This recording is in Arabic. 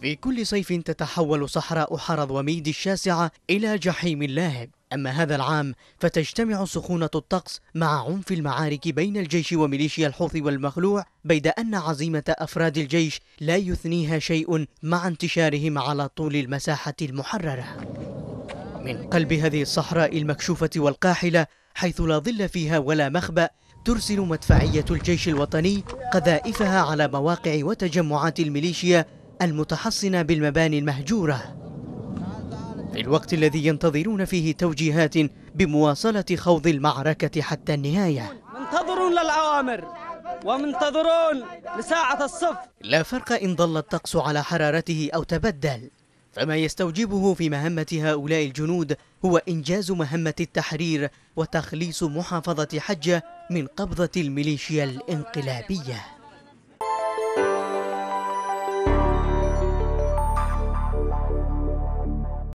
في كل صيف تتحول صحراء حرض وميد الشاسعة إلى جحيم لاهب أما هذا العام فتجتمع سخونة الطقس مع عنف المعارك بين الجيش وميليشيا الحوثي والمخلوع بيد أن عزيمة أفراد الجيش لا يثنيها شيء مع انتشارهم على طول المساحة المحررة من قلب هذه الصحراء المكشوفة والقاحلة حيث لا ظل فيها ولا مخبأ ترسل مدفعية الجيش الوطني قذائفها على مواقع وتجمعات الميليشيا المتحصنة بالمباني المهجورة في الوقت الذي ينتظرون فيه توجيهات بمواصلة خوض المعركة حتى النهاية منتظرون للأوامر ومنتظرون لساعة الصف لا فرق إن ظل الطقس على حرارته أو تبدل فما يستوجبه في مهمة هؤلاء الجنود هو إنجاز مهمة التحرير وتخليص محافظة حجة من قبضة الميليشيا الانقلابية